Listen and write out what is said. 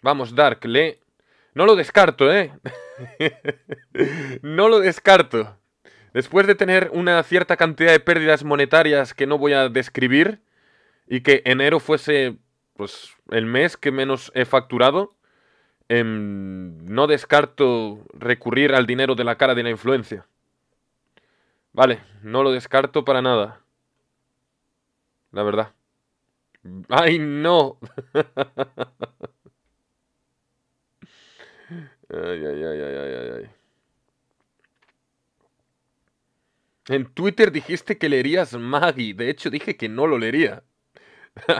Vamos, Dark, No lo descarto, ¿eh? no lo descarto. Después de tener una cierta cantidad de pérdidas monetarias que no voy a describir, y que enero fuese pues, el mes que menos he facturado, em, no descarto recurrir al dinero de la cara de la influencia. Vale, no lo descarto para nada. La verdad. ¡Ay, no! Ay, ay, ay, ay, ay, ay. En Twitter dijiste que leerías Maggie. De hecho, dije que no lo leería.